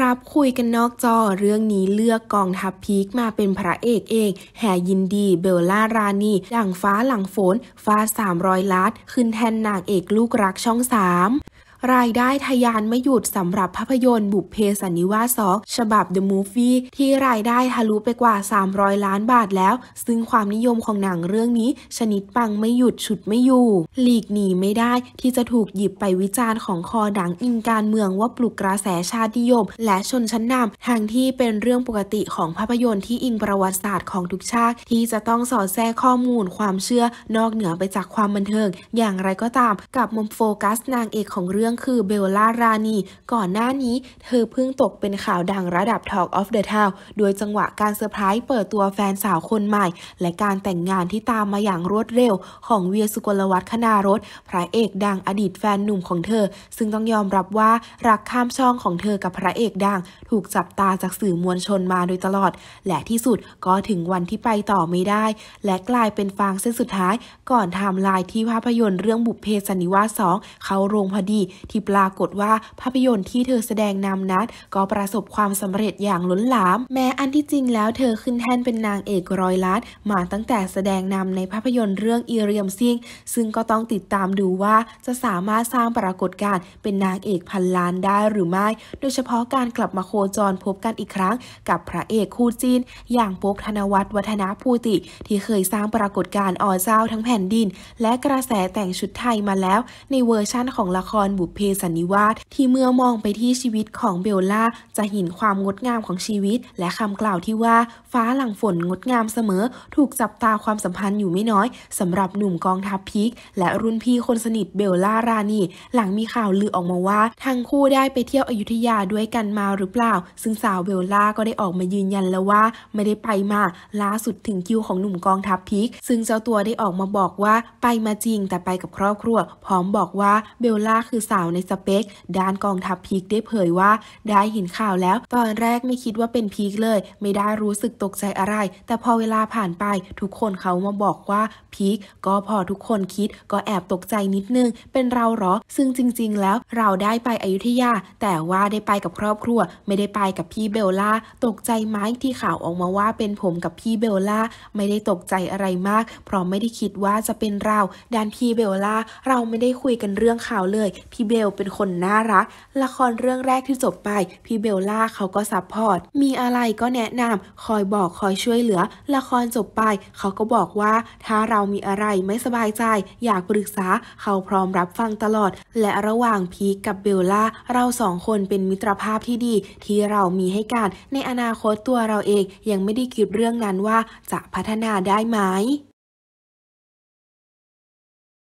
รับคุยกันนอกจอเรื่องนี้เลือกกองทัพพีคมาเป็นพระเอกเองแห่ยินดีเบลล่ารานีดั่งฟ้าหลังฝน ฟ้า 300ล้านขึ้นแทนนางเอกลูกรักช่อง 3รายได้ทะยานไม่หยุดสำหรับภาพยนตร์บุพเพสันนิวาสองฉบับ The Movie ที่รายได้ทะลุไปกว่า 300 ล้านบาทแล้ว ซึ่งความนิยมของหนังเรื่องนี้ ชนิดปังไม่หยุดฉุดไม่อยู่ หลีกหนีไม่ได้ ที่จะถูกหยิบไปวิจารณ์ของคอหนังอิงการเมืองว่าปลุกกระแสชาตินิยม และชนชั้นนำทางที่เป็นเรื่องปกติของภาพยนตร์ที่อิงประวัติศาสตร์ของทุกชาติที่จะต้องสอดแทรกข้อมูลความเชื่อนอกเหนือไปจากความบันเทิงอย่างไรก็ตามกับมุมโฟกัสนางเอกของเรื่ององคือเบลล่ารานีก่อนหน้านี้เธอเพิ่งตกเป็นข่าวดังระดับ Talk of the Town ้ดยจังหวะการเซอร์ไพรส์เปิดตัวแฟนสาวคนใหม่ และการแต่งงานที่ตามมาอย่างรวดเร็วของเวียสุกลวัฒน์คณารสพระเอกดังอดีตแฟนหนุ่มของเธอ ซึ่งต้องยอมรับว่ารักข้ามช่องของเธอกับพระเอกดัง ถูกจับตาจากสื่อมวลชนมาโดยตลอด และที่สุดก็ถึงวันที่ไปต่อไม่ได้ และกลายเป็นฟางเส้นสุดท้ายก่อนทำลายที่ภาพยนตร์เรื่องบุพเพสันนิวาสสองเข้าโรงพอดีที่ปรากฏว่าภาพยนตร์ที่เธอแสดงนำนั้นก็ประสบความสำเร็จอย่างล้นหลาม แม้อันที่จริงแล้วเธอขึ้นแท่นเป็นนางเอกร้อยล้านมาตั้งแต่แสดงนำในภาพยนตร์เรื่องอีเรียมซิงซึ่งก็ต้องติดตามดูว่าจะสามารถสร้างปรากฏการณ์เป็นนางเอกพันล้านได้หรือไม่ โดยเฉพาะการกลับมาโคจรพบกันอีกครั้งกับพระเอกคู่จีนอย่างป๊บธนวัฒน์วัฒนภูติ ที่เคยสร้างปรากฏการณ์ออเจ้าทั้งแผ่นดิน และกระแสแต่งชุดไทยมาแล้ว ในเวอร์ชั่นของละครบุเพสันนิวาสที่เมื่อมองไปที่ชีวิตของเบลล่า จะเห็นความงดงามของชีวิต และคำกล่าวที่ว่า ฟ้าหลังฝนงดงามเสมอ ถูกจับตาความสัมพันธ์อยู่ไม่น้อยสำหรับหนุ่มกองทัพพิก และรุ่นพี่คนสนิทเบลล่ารานีหลังมีข่าวลือออกมาว่า ทั้งคู่ได้ไปเที่ยวอยุธยาด้วยกันมาหรือเปล่า ซึ่งสาวเบลล่าก็ได้ออกมายืนยันแล้วว่า ไม่ได้ไปมาล่าสุดถึงคิวของหนุ่มกองทัพพิก ซึ่งเจ้าตัวได้ออกมาบอกว่าไปมาจริงแต่ไปกับครอบครัว พร้อมบอกว่าเบลล่าคือสาวาวในสเปคด้านกองทัพพีกได้เผยว่า ได้เห็นข่าวแล้ว ตอนแรกไม่คิดว่าเป็นพีกเลย ไม่ได้รู้สึกตกใจอะไร แต่พอเวลาผ่านไป ทุกคนเขามาบอกว่าพีกก็พอทุกคนคิดก็แอบตกใจนิดนึง เป็นเราเหรอซึ่งจริง ๆ แล้วเราได้ไปอยุธยา แต่ว่าได้ไปกับครอบครัว ไม่ได้ไปกับพี่เบลล่าตกใจไหมที่ข่าวออกมาว่าเป็นผมกับพี่เบลล่าไม่ได้ตกใจอะไรมากเพราะไม่ได้คิดว่าจะเป็นเรา ด้านพี่เบลล่าเราไม่ได้คุยกันเรื่องข่าวเลยพี่พี่เบลเป็นคนน่ารัก ละครเรื่องแรกที่จบไป พี่เบลล่าเขาก็ซัพพอร์ต มีอะไรก็แนะนำ คอยบอกคอยช่วยเหลือ ละครจบไปเขาก็บอกว่า ถ้าเรามีอะไรไม่สบายใจ อยากปรึกษา เขาพร้อมรับฟังตลอด และระหว่างพีคกับเบลล่า เราสองคนเป็นมิตรภาพที่ดี ที่เรามีให้กัน ในอนาคตตัวเราเองยังไม่ได้คิดเรื่องนั้นว่าจะพัฒนาได้ไหม